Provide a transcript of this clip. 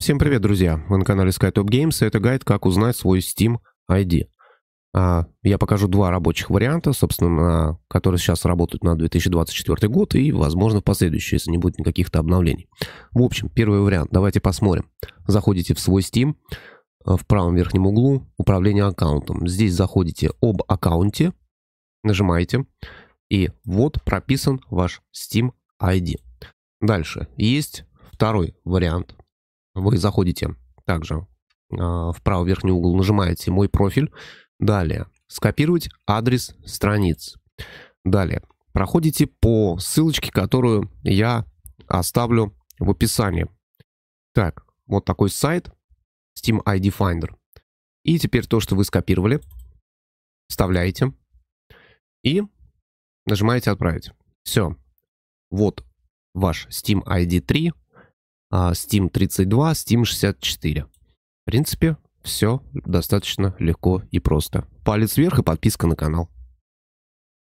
Всем привет, друзья! Вы на канале SkyTop Games, и это гайд «Как узнать свой Steam ID». А, я покажу два рабочих варианта, собственно, которые сейчас работают на 2024 год и, возможно, в последующие, если не будет никаких то обновлений. В общем, первый вариант. Давайте посмотрим. Заходите в свой Steam, э, в правом верхнем углу «Управление аккаунтом». Здесь заходите «Об аккаунте», нажимаете, и вот прописан ваш Steam ID. Дальше есть второй вариант – вы заходите также а, в правый верхний угол, нажимаете «Мой профиль». Далее «Скопировать адрес страниц». Далее проходите по ссылочке, которую я оставлю в описании. Так, вот такой сайт Steam ID Finder. И теперь то, что вы скопировали, вставляете и нажимаете «Отправить». Все. Вот ваш Steam ID 3 а, Steam 32, Steam 64. В принципе, все достаточно легко и просто. Палец вверх и подписка на канал.